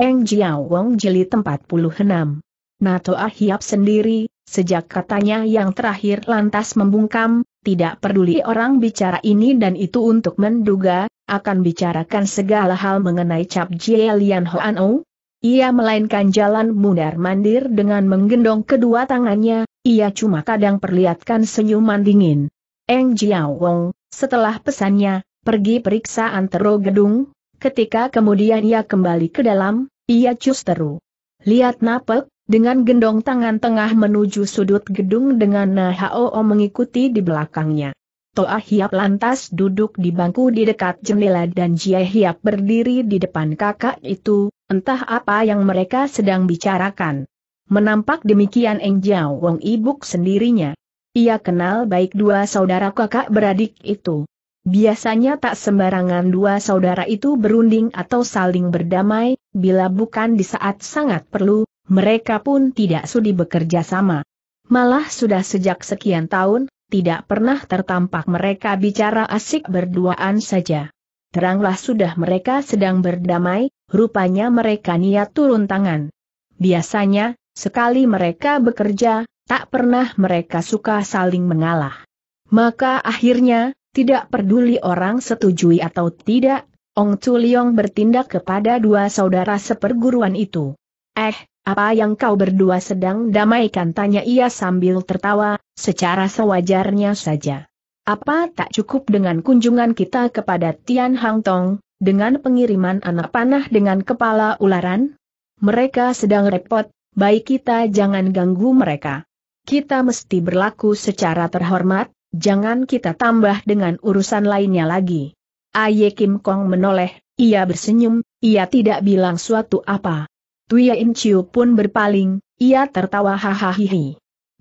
Eng Jiao Wong Jili 46. Nato Ahiap sendiri, sejak katanya yang terakhir lantas membungkam, tidak peduli orang bicara ini dan itu untuk menduga, akan bicarakan segala hal mengenai Cap Jie Lian Hoan O. Ia melainkan jalan mundar-mandir dengan menggendong kedua tangannya, ia cuma kadang perlihatkan senyuman dingin. Eng Jiao Wong, setelah pesannya, pergi periksa antero gedung, Ketika kemudian ia kembali ke dalam, ia justru Lihat Napek, dengan gendong tangan tengah menuju sudut gedung dengan Nahoo mengikuti di belakangnya. Toa Hiap lantas duduk di bangku di dekat jendela dan Jia Hiap berdiri di depan kakak itu, entah apa yang mereka sedang bicarakan. Menampak demikian Eng Jiao Wong ibuk sendirinya. Ia kenal baik dua saudara kakak beradik itu. Biasanya tak sembarangan dua saudara itu berunding atau saling berdamai, bila bukan di saat sangat perlu, mereka pun tidak sudi bekerja sama. Malah sudah sejak sekian tahun, tidak pernah tertampak mereka bicara asik berduaan saja. Teranglah sudah mereka sedang berdamai, rupanya mereka niat turun tangan. Biasanya, sekali mereka bekerja, tak pernah mereka suka saling mengalah. Maka akhirnya, tidak peduli orang setujui atau tidak, Ong Leong bertindak kepada dua saudara seperguruan itu. Eh, apa yang kau berdua sedang damaikan tanya ia sambil tertawa, secara sewajarnya saja. Apa tak cukup dengan kunjungan kita kepada Tian Hang Tong, dengan pengiriman anak panah dengan kepala ularan? Mereka sedang repot, baik kita jangan ganggu mereka. Kita mesti berlaku secara terhormat, Jangan kita tambah dengan urusan lainnya lagi. Aye Kim Kong menoleh, ia bersenyum, ia tidak bilang suatu apa. Tuya In Chiu pun berpaling, ia tertawa hahaha.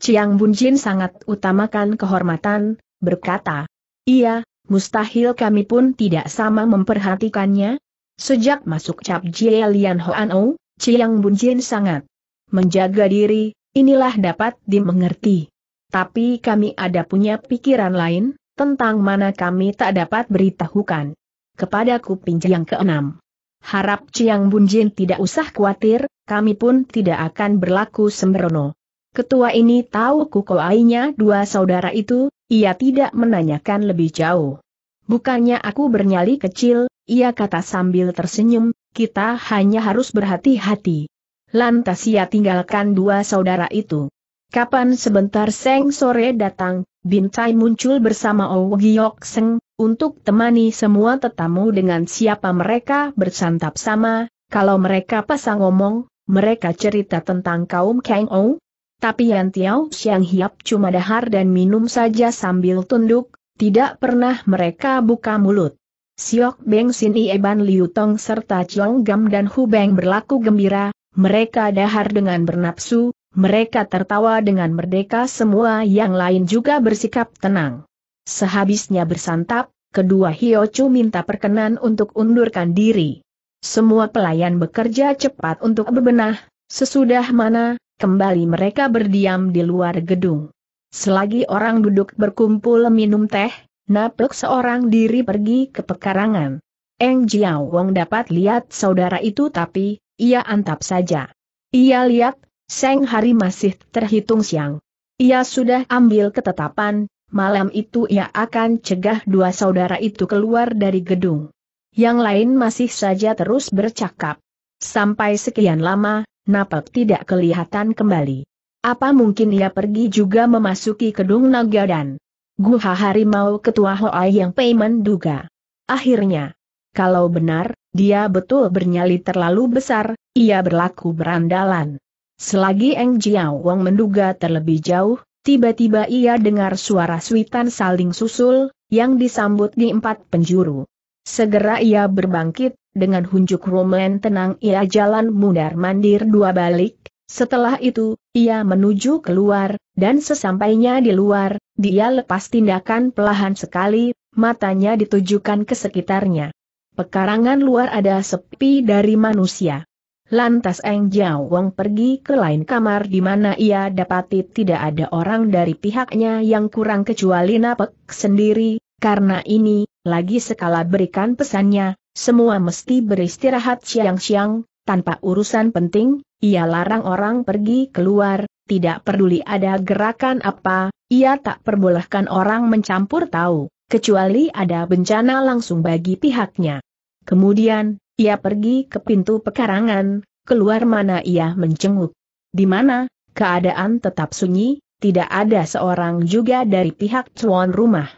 Chiang Bun Jin sangat utamakan kehormatan, berkata. Iya, mustahil kami pun tidak sama memperhatikannya. Sejak masuk cap Jie Lian Hoan Chiang Bun Jin sangat menjaga diri, inilah dapat dimengerti. Tapi kami ada punya pikiran lain, tentang mana kami tak dapat beritahukan. Kepada kuping yang keenam. Harap Ciang Bunjin tidak usah khawatir, kami pun tidak akan berlaku sembrono. Ketua ini tahu kukoainya dua saudara itu, ia tidak menanyakan lebih jauh. Bukannya aku bernyali kecil, ia kata sambil tersenyum, kita hanya harus berhati-hati. Lantas ia tinggalkan dua saudara itu. Kapan sebentar Seng sore datang, Bintai muncul bersama ou Giok Seng, untuk temani semua tetamu dengan siapa mereka bersantap sama, kalau mereka pasang ngomong, mereka cerita tentang kaum Kang Ou. Tapi Yan Tiao Xiang Hiap cuma dahar dan minum saja sambil tunduk, tidak pernah mereka buka mulut. Siok Beng Sin Ieban Liu Tong serta Chong Gam dan Hu Beng berlaku gembira, mereka dahar dengan bernapsu, mereka tertawa dengan merdeka semua yang lain juga bersikap tenang. Sehabisnya bersantap, kedua Hiochu minta perkenan untuk undurkan diri. Semua pelayan bekerja cepat untuk berbenah, sesudah mana, kembali mereka berdiam di luar gedung. Selagi orang duduk berkumpul minum teh, Naplek seorang diri pergi ke pekarangan. Eng Jiao Wong dapat lihat saudara itu tapi, ia antap saja. Ia lihat, Seng hari masih terhitung siang. Ia sudah ambil ketetapan, malam itu ia akan cegah dua saudara itu keluar dari gedung. Yang lain masih saja terus bercakap. Sampai sekian lama, Napak tidak kelihatan kembali. Apa mungkin ia pergi juga memasuki gedung naga dan Guha Harimau Ketua Hoai yang payment duga. Akhirnya, kalau benar, dia betul bernyali terlalu besar, ia berlaku berandalan. Selagi Eng Jiao Wang menduga terlebih jauh, tiba-tiba ia dengar suara suitan saling susul, yang disambut di empat penjuru. Segera ia berbangkit, dengan hunjuk roman tenang ia jalan mundar-mandir dua balik, setelah itu, ia menuju keluar, dan sesampainya di luar, dia lepas tindakan pelahan sekali, matanya ditujukan ke sekitarnya. Pekarangan luar ada sepi dari manusia. Lantas Eng Jiao Wong pergi ke lain kamar di mana ia dapati tidak ada orang dari pihaknya yang kurang kecuali Napek sendiri, karena ini, lagi sekala berikan pesannya, semua mesti beristirahat siang-siang, tanpa urusan penting, ia larang orang pergi keluar, tidak peduli ada gerakan apa, ia tak perbolehkan orang mencampur tahu, kecuali ada bencana langsung bagi pihaknya. Kemudian, ia pergi ke pintu pekarangan, keluar mana ia mencenguk. Di mana, keadaan tetap sunyi, tidak ada seorang juga dari pihak tuan rumah.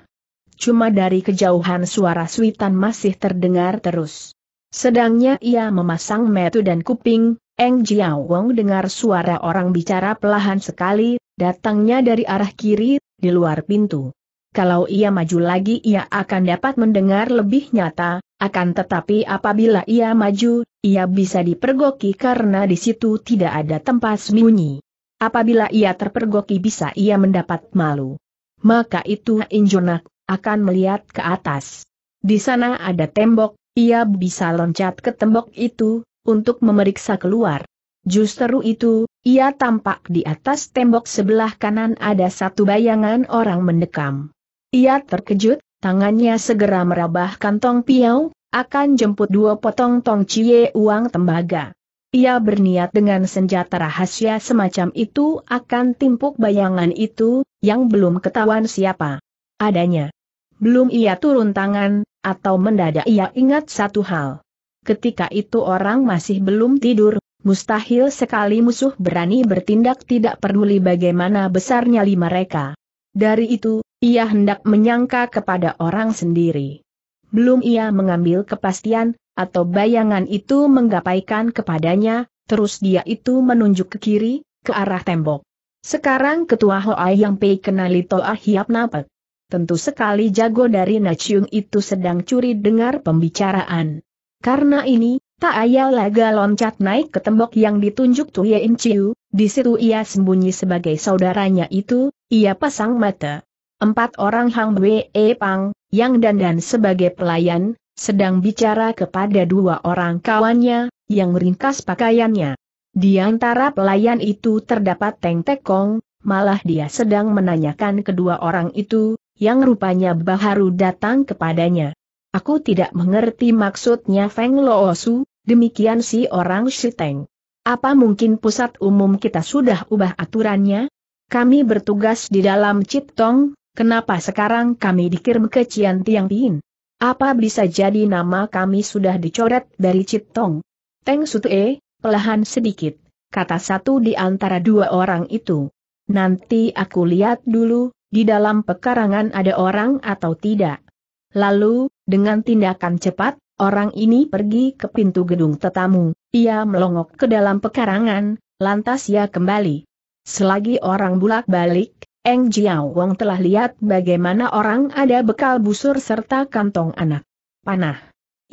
Cuma dari kejauhan suara suitan masih terdengar terus. Sedangnya ia memasang metu dan kuping, Eng Jiao Wong dengar suara orang bicara pelahan sekali, datangnya dari arah kiri, di luar pintu. Kalau ia maju lagi ia akan dapat mendengar lebih nyata, akan tetapi apabila ia maju, ia bisa dipergoki karena di situ tidak ada tempat sembunyi. Apabila ia terpergoki bisa ia mendapat malu. Maka itu Injunak akan melihat ke atas. Di sana ada tembok, ia bisa loncat ke tembok itu untuk memeriksa keluar. Justru itu, ia tampak di atas tembok sebelah kanan ada satu bayangan orang mendekam. Ia terkejut, Tangannya segera merabah kantong piau, akan jemput dua potong tong cie uang tembaga. Ia berniat dengan senjata rahasia semacam itu akan timpuk bayangan itu, yang belum ketahuan siapa adanya. Belum ia turun tangan, atau mendadak ia ingat satu hal. Ketika itu orang masih belum tidur, Mustahil sekali musuh berani bertindak tidak peduli bagaimana besarnya lima mereka. Dari itu, ia hendak menyangka kepada orang sendiri. Belum ia mengambil kepastian, atau bayangan itu menggapaikan kepadanya, terus dia itu menunjuk ke kiri, ke arah tembok. Sekarang ketua Hoai yang Pei kenali Toa ah Hiap Napek. Tentu sekali jago dari Nachung itu sedang curi dengar pembicaraan. Karena ini, tak ayal laga loncat naik ke tembok yang ditunjuk Tuye Inciu, di situ ia sembunyi sebagai saudaranya itu, ia pasang mata. Empat orang Hang Wei Pang, yang dan dan sebagai pelayan, sedang bicara kepada dua orang kawannya, yang meringkas pakaiannya. Di antara pelayan itu terdapat Teng Tekong, malah dia sedang menanyakan kedua orang itu, yang rupanya baru datang kepadanya. Aku tidak mengerti maksudnya Feng Loosu, demikian si orang Shiteng. Apa mungkin pusat umum kita sudah ubah aturannya? Kami bertugas di dalam Tong, Kenapa sekarang kami dikirim ke Cian Tiang Pin? Apa bisa jadi nama kami sudah dicoret dari Citong? Teng E, pelahan sedikit, kata satu di antara dua orang itu. Nanti aku lihat dulu, di dalam pekarangan ada orang atau tidak. Lalu, dengan tindakan cepat, orang ini pergi ke pintu gedung tetamu, ia melongok ke dalam pekarangan, lantas ia kembali. Selagi orang bulak-balik, Eng Jiao Wong telah lihat bagaimana orang ada bekal busur serta kantong anak panah.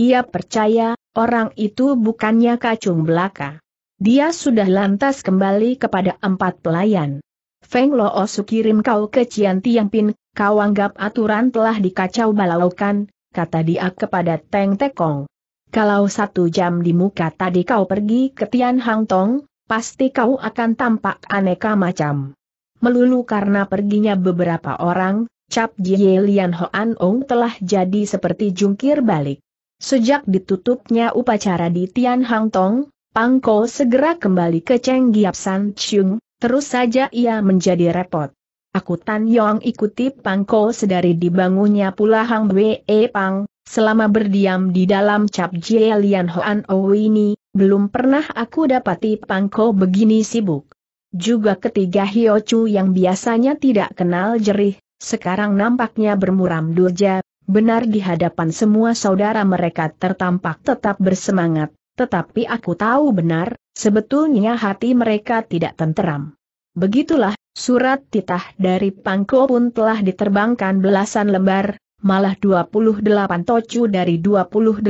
Ia percaya, orang itu bukannya kacung belaka. Dia sudah lantas kembali kepada empat pelayan. Feng Lo Osu kirim kau ke Cian Pin, kau anggap aturan telah dikacau balaukan, kata dia kepada Teng Tekong. Kalau satu jam di muka tadi kau pergi ke Tian Hang Tong, pasti kau akan tampak aneka macam melulu karena perginya beberapa orang, Cap Jie Lian Hoan Ong telah jadi seperti jungkir balik. Sejak ditutupnya upacara di Tian Hang Tong, Pang Ko segera kembali ke Cheng Giap San Chung, terus saja ia menjadi repot. Aku Tan Yong ikuti Pang Ko sedari dibangunnya pula Hang Wee Pang, selama berdiam di dalam Cap Jie Lian Hoan Ong ini, belum pernah aku dapati Pang Ko begini sibuk. Juga ketiga Hiochu yang biasanya tidak kenal jerih, sekarang nampaknya bermuram durja, benar di hadapan semua saudara mereka tertampak tetap bersemangat, tetapi aku tahu benar, sebetulnya hati mereka tidak tenteram. Begitulah, surat titah dari Pangko pun telah diterbangkan belasan lembar, malah 28 tocu dari 28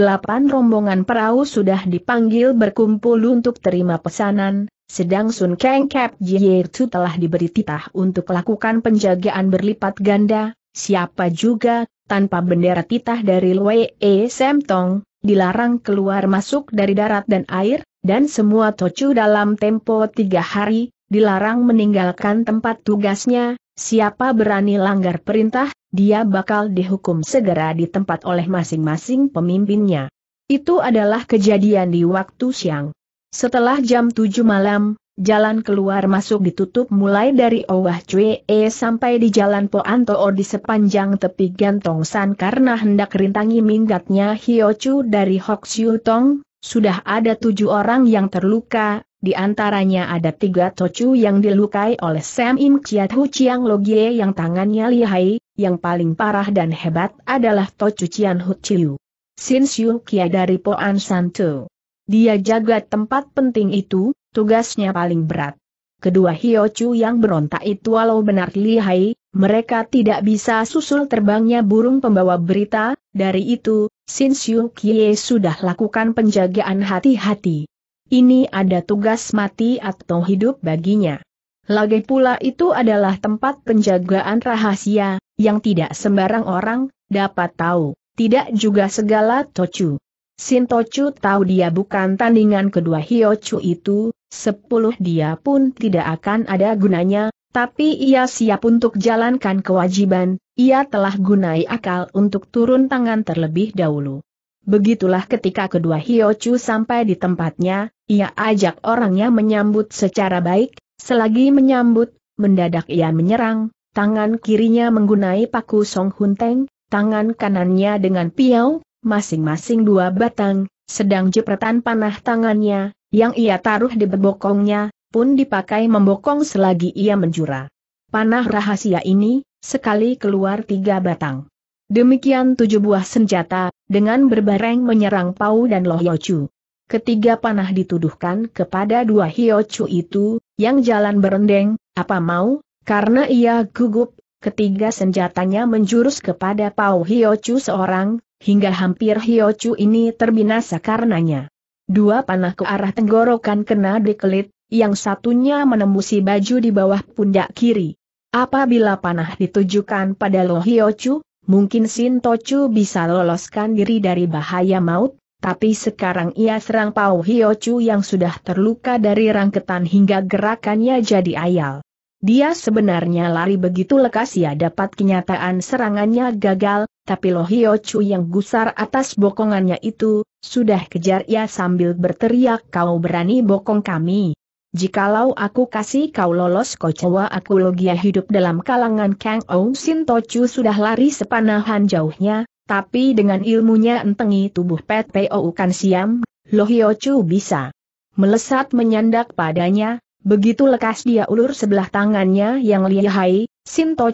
rombongan perahu sudah dipanggil berkumpul untuk terima pesanan, sedang Sun Kang Kap Jie tu telah diberi titah untuk lakukan penjagaan berlipat ganda, siapa juga, tanpa bendera titah dari Wei E Tong, dilarang keluar masuk dari darat dan air, dan semua tocu dalam tempo tiga hari, dilarang meninggalkan tempat tugasnya, siapa berani langgar perintah, dia bakal dihukum segera di tempat oleh masing-masing pemimpinnya. Itu adalah kejadian di waktu siang. Setelah jam 7 malam, jalan keluar masuk ditutup mulai dari Owah Cue sampai di jalan Poanto di sepanjang tepi Gantong San karena hendak rintangi minggatnya Hiochu dari Hok Siu Tong, sudah ada tujuh orang yang terluka, di antaranya ada tiga tocu yang dilukai oleh Sam Im Chiat Hu Chiang Logie yang tangannya lihai, yang paling parah dan hebat adalah tocu Chian Hu Chiu. Sin Siu Kia dari Poan Santu. Dia jaga tempat penting itu, tugasnya paling berat. Kedua Hiochu yang berontak itu walau benar lihai, mereka tidak bisa susul terbangnya burung pembawa berita, dari itu, Sin Siu Kie sudah lakukan penjagaan hati-hati. Ini ada tugas mati atau hidup baginya. Lagi pula itu adalah tempat penjagaan rahasia, yang tidak sembarang orang, dapat tahu, tidak juga segala tocu. Chu tahu dia bukan tandingan kedua Hiochu itu, sepuluh dia pun tidak akan ada gunanya, tapi ia siap untuk jalankan kewajiban, ia telah gunai akal untuk turun tangan terlebih dahulu. Begitulah ketika kedua Hiochu sampai di tempatnya, ia ajak orangnya menyambut secara baik, selagi menyambut, mendadak ia menyerang, tangan kirinya menggunai paku Song Hunteng, tangan kanannya dengan piau, masing-masing dua batang, sedang jepretan panah tangannya, yang ia taruh di bebokongnya, pun dipakai membokong selagi ia menjura. Panah rahasia ini, sekali keluar tiga batang. Demikian tujuh buah senjata, dengan berbareng menyerang Pau dan Loh Yochu. Ketiga panah dituduhkan kepada dua Hiochu itu, yang jalan berendeng, apa mau, karena ia gugup, ketiga senjatanya menjurus kepada Pau Hiochu seorang, hingga hampir Hiochu ini terbinasa karenanya. Dua panah ke arah tenggorokan kena dikelit, yang satunya menembusi baju di bawah pundak kiri. Apabila panah ditujukan pada Lo Hiochu, mungkin Sin Tochu bisa loloskan diri dari bahaya maut, tapi sekarang ia serang Pau Hiochu yang sudah terluka dari rangketan hingga gerakannya jadi ayal. Dia sebenarnya lari begitu lekas ia dapat kenyataan serangannya gagal, tapi Lo Hio Chu yang gusar atas bokongannya itu, sudah kejar ia sambil berteriak kau berani bokong kami. Jikalau aku kasih kau lolos kocewa aku logia hidup dalam kalangan Kang Ou Sin Tochu sudah lari sepanahan jauhnya, tapi dengan ilmunya entengi tubuh Pet Pou Kan Siam, Lo Hio Chu bisa melesat menyandak padanya, Begitu lekas dia ulur sebelah tangannya yang lihai,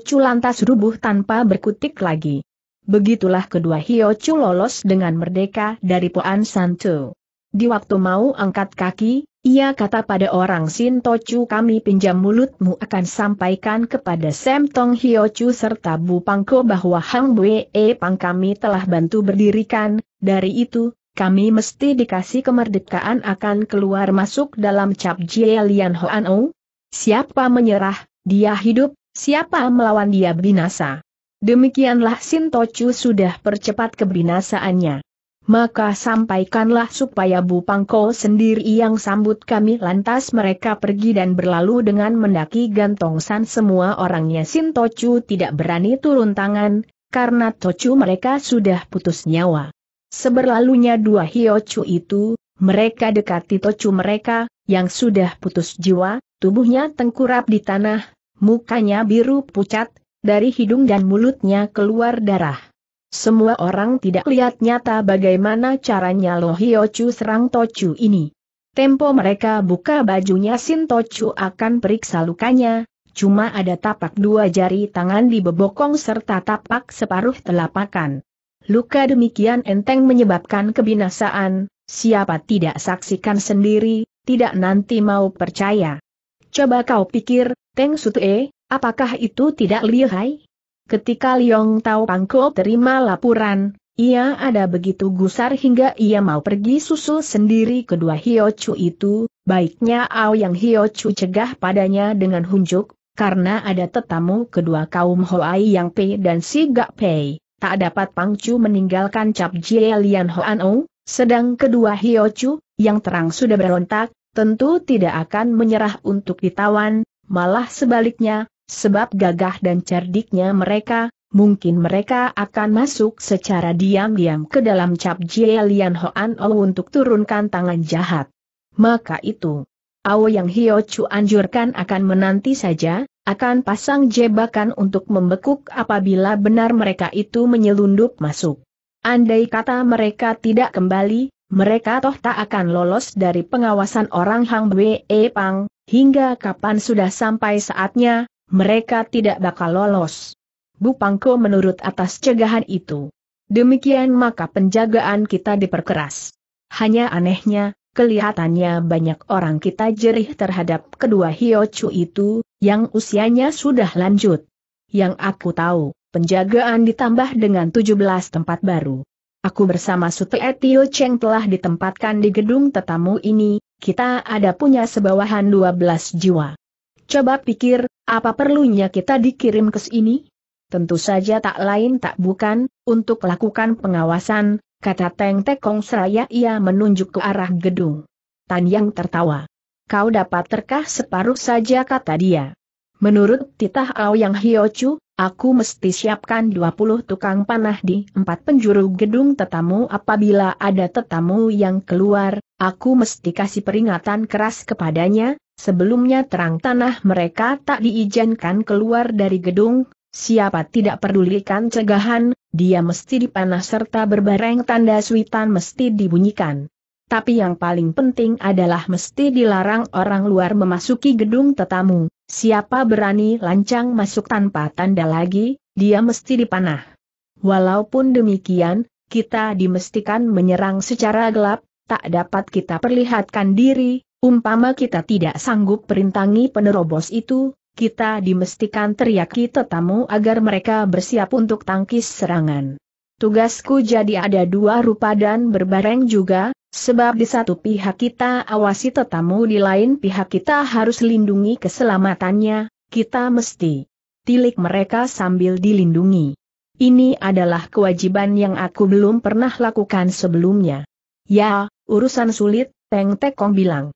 chu lantas rubuh tanpa berkutik lagi. Begitulah kedua hio chu lolos dengan merdeka dari puan santu. Di waktu mau angkat kaki, ia kata pada orang sinto chu kami pinjam mulutmu akan sampaikan kepada Semtong chu serta Bu Pangko bahwa Hang Bwe Pang kami telah bantu berdirikan, dari itu, kami mesti dikasih kemerdekaan akan keluar masuk dalam cap Jie Lian Hoan Siapa menyerah, dia hidup, siapa melawan dia binasa. Demikianlah Sintochu sudah percepat kebinasaannya. Maka sampaikanlah supaya Bu Pangko sendiri yang sambut kami lantas mereka pergi dan berlalu dengan mendaki gantong san semua orangnya Sintochu tidak berani turun tangan, karena tochu mereka sudah putus nyawa. Seberlalunya dua Hiochu itu, mereka dekati Tochu mereka, yang sudah putus jiwa, tubuhnya tengkurap di tanah, mukanya biru pucat, dari hidung dan mulutnya keluar darah. Semua orang tidak lihat nyata bagaimana caranya Lo Hiochu serang Tochu ini. Tempo mereka buka bajunya Sin Tochu akan periksa lukanya, cuma ada tapak dua jari tangan di bebokong serta tapak separuh telapakan. Luka demikian enteng menyebabkan kebinasaan, siapa tidak saksikan sendiri, tidak nanti mau percaya. Coba kau pikir, Teng Sutue, apakah itu tidak lihai? Ketika Liong Tao Pangko terima laporan, ia ada begitu gusar hingga ia mau pergi susul sendiri kedua Chu itu, baiknya Ao yang Chu cegah padanya dengan hunjuk, karena ada tetamu kedua kaum Hoai yang Pei dan Si Gak Pei tak dapat Pang Chu meninggalkan Cap Jie Lian Hoan O, sedang kedua Hio Chu, yang terang sudah berontak, tentu tidak akan menyerah untuk ditawan, malah sebaliknya, sebab gagah dan cerdiknya mereka, mungkin mereka akan masuk secara diam-diam ke dalam Cap Jie Lian Hoan O untuk turunkan tangan jahat. Maka itu, Ao yang Hio Chu anjurkan akan menanti saja, akan pasang jebakan untuk membekuk apabila benar mereka itu menyelundup masuk. Andai kata mereka tidak kembali, mereka toh tak akan lolos dari pengawasan orang Hang Bwe e Pang, hingga kapan sudah sampai saatnya, mereka tidak bakal lolos. Bu Pangko menurut atas cegahan itu. Demikian maka penjagaan kita diperkeras. Hanya anehnya, Kelihatannya banyak orang kita jerih terhadap kedua Hiochu itu, yang usianya sudah lanjut. Yang aku tahu, penjagaan ditambah dengan 17 tempat baru. Aku bersama Sute Tio Cheng telah ditempatkan di gedung tetamu ini, kita ada punya sebawahan 12 jiwa. Coba pikir, apa perlunya kita dikirim ke sini? Tentu saja tak lain tak bukan, untuk lakukan pengawasan, kata Teng Tekong seraya ia menunjuk ke arah gedung. Tan Yang tertawa. Kau dapat terkah separuh saja kata dia. Menurut titah Ao Yang Hiochu, Aku mesti siapkan 20 tukang panah di empat penjuru gedung tetamu apabila ada tetamu yang keluar, aku mesti kasih peringatan keras kepadanya, sebelumnya terang tanah mereka tak diizinkan keluar dari gedung, Siapa tidak pedulikan cegahan, dia mesti dipanah serta berbareng tanda suitan mesti dibunyikan. Tapi yang paling penting adalah mesti dilarang orang luar memasuki gedung tetamu, siapa berani lancang masuk tanpa tanda lagi, dia mesti dipanah. Walaupun demikian, kita dimestikan menyerang secara gelap, tak dapat kita perlihatkan diri, umpama kita tidak sanggup perintangi penerobos itu, kita dimestikan teriaki tetamu agar mereka bersiap untuk tangkis serangan. Tugasku jadi ada dua rupa dan berbareng juga, sebab di satu pihak kita awasi tetamu di lain pihak kita harus lindungi keselamatannya, kita mesti tilik mereka sambil dilindungi. Ini adalah kewajiban yang aku belum pernah lakukan sebelumnya. Ya, urusan sulit, Teng Tekong bilang.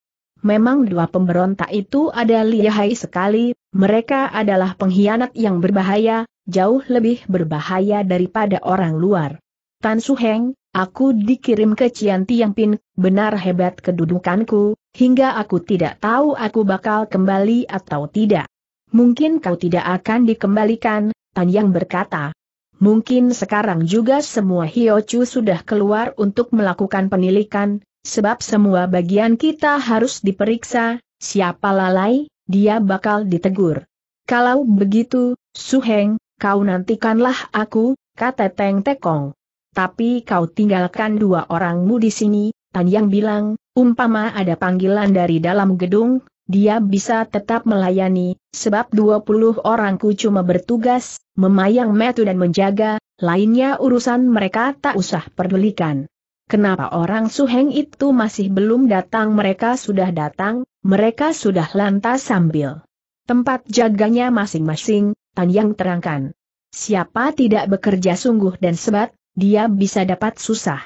Memang dua pemberontak itu ada lihai sekali, mereka adalah pengkhianat yang berbahaya, jauh lebih berbahaya daripada orang luar. Tan Su Heng, aku dikirim ke Cian Pin, benar hebat kedudukanku, hingga aku tidak tahu aku bakal kembali atau tidak. Mungkin kau tidak akan dikembalikan, Tan Yang berkata. Mungkin sekarang juga semua Hiochu sudah keluar untuk melakukan penilikan, sebab semua bagian kita harus diperiksa, siapa lalai, dia bakal ditegur. Kalau begitu, Su Heng, kau nantikanlah aku, kata Teng Tekong. Tapi kau tinggalkan dua orangmu di sini, Tan Yang bilang, umpama ada panggilan dari dalam gedung, dia bisa tetap melayani, sebab dua puluh orangku cuma bertugas, memayang metu dan menjaga, lainnya urusan mereka tak usah pedulikan. Kenapa orang Suheng itu masih belum datang mereka sudah datang, mereka sudah lantas sambil. Tempat jaganya masing-masing, Tan Yang terangkan. Siapa tidak bekerja sungguh dan sebat, dia bisa dapat susah.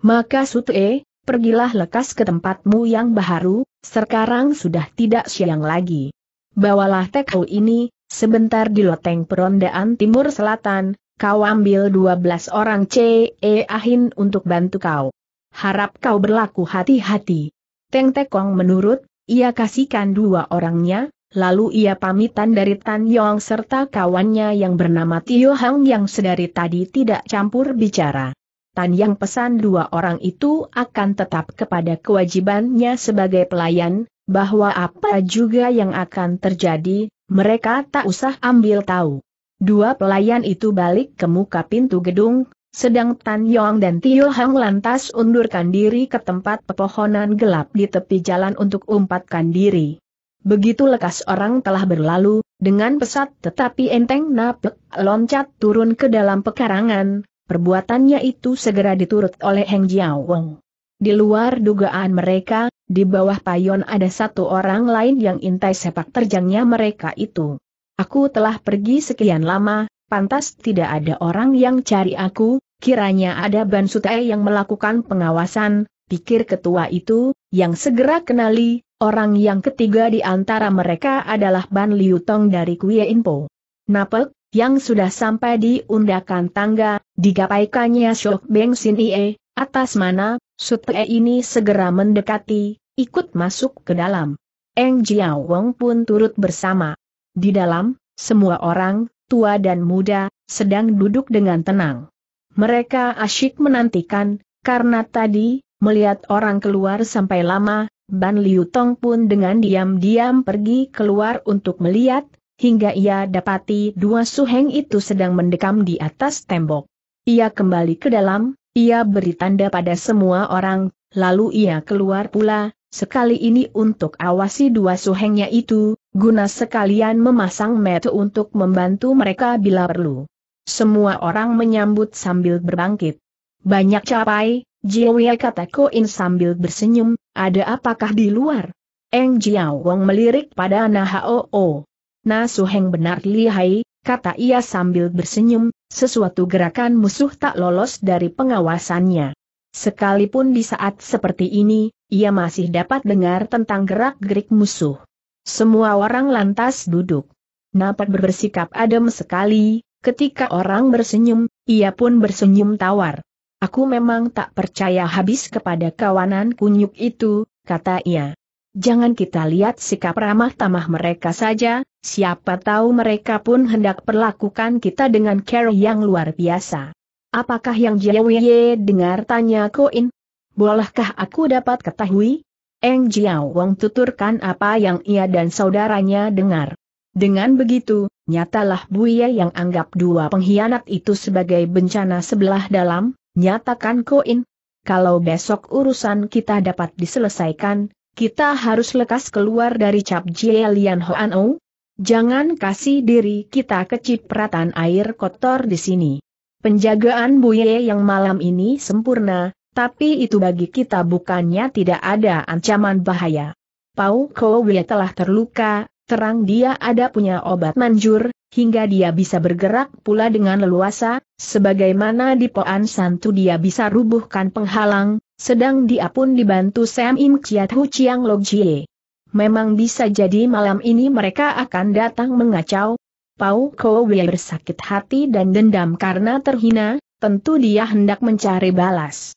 Maka Sute, pergilah lekas ke tempatmu yang baharu, sekarang sudah tidak siang lagi. Bawalah tekau ini, sebentar di loteng perondaan timur selatan, kau ambil 12 orang CE Ahin untuk bantu kau. Harap kau berlaku hati-hati. Teng Tekong menurut, ia kasihkan dua orangnya, lalu ia pamitan dari Tan Yong serta kawannya yang bernama Tio Hang yang sedari tadi tidak campur bicara. Tan Yang pesan dua orang itu akan tetap kepada kewajibannya sebagai pelayan, bahwa apa juga yang akan terjadi, mereka tak usah ambil tahu. Dua pelayan itu balik ke muka pintu gedung, sedang Tan Yong dan Tio Hang lantas undurkan diri ke tempat pepohonan gelap di tepi jalan untuk umpatkan diri. Begitu lekas orang telah berlalu, dengan pesat tetapi enteng napek loncat turun ke dalam pekarangan, perbuatannya itu segera diturut oleh Heng Jiao Wong. Di luar dugaan mereka, di bawah payon ada satu orang lain yang intai sepak terjangnya mereka itu. Aku telah pergi sekian lama, pantas tidak ada orang yang cari aku, kiranya ada Bansutai yang melakukan pengawasan, pikir ketua itu, yang segera kenali, orang yang ketiga di antara mereka adalah Ban Liutong dari Kuya Inpo. Napek, yang sudah sampai di undakan tangga, digapaikannya Shok Beng Sin Ie, atas mana, Sutai ini segera mendekati, ikut masuk ke dalam. Eng Jiao Wong pun turut bersama. Di dalam, semua orang, tua dan muda, sedang duduk dengan tenang. Mereka asyik menantikan, karena tadi, melihat orang keluar sampai lama, Ban Liu Tong pun dengan diam-diam pergi keluar untuk melihat, hingga ia dapati dua suheng itu sedang mendekam di atas tembok. Ia kembali ke dalam, ia beri tanda pada semua orang, lalu ia keluar pula, sekali ini untuk awasi dua suhengnya itu, guna sekalian memasang mata untuk membantu mereka bila perlu. Semua orang menyambut sambil berbangkit. Banyak capai, Jiwei kata Koin sambil bersenyum, ada apakah di luar? Eng Jiao Wong melirik pada Nahoo. Nasuheng benar lihai, kata ia sambil bersenyum, sesuatu gerakan musuh tak lolos dari pengawasannya. Sekalipun di saat seperti ini, ia masih dapat dengar tentang gerak-gerik musuh. Semua orang lantas duduk. Napat bersikap adem sekali, ketika orang bersenyum, ia pun bersenyum tawar. Aku memang tak percaya habis kepada kawanan kunyuk itu, kata ia. Jangan kita lihat sikap ramah tamah mereka saja, siapa tahu mereka pun hendak perlakukan kita dengan care yang luar biasa. Apakah yang JWY dengar tanya Koin? Bolehkah aku dapat ketahui? Eng Jiao Wang tuturkan apa yang ia dan saudaranya dengar. Dengan begitu, nyatalah Bu Ye yang anggap dua pengkhianat itu sebagai bencana sebelah dalam, nyatakan Koin. Kalau besok urusan kita dapat diselesaikan, kita harus lekas keluar dari cap Jie Lian Hoan O. Jangan kasih diri kita kecipratan air kotor di sini. Penjagaan Bu Ye yang malam ini sempurna, tapi itu bagi kita bukannya tidak ada ancaman bahaya. Pau Kowe telah terluka, terang dia ada punya obat manjur, hingga dia bisa bergerak pula dengan leluasa, sebagaimana di Poan Santu dia bisa rubuhkan penghalang, sedang dia pun dibantu Sam Im Chiat Hu Chiang Log Jie. Memang bisa jadi malam ini mereka akan datang mengacau. Pau Kowe bersakit hati dan dendam karena terhina, tentu dia hendak mencari balas.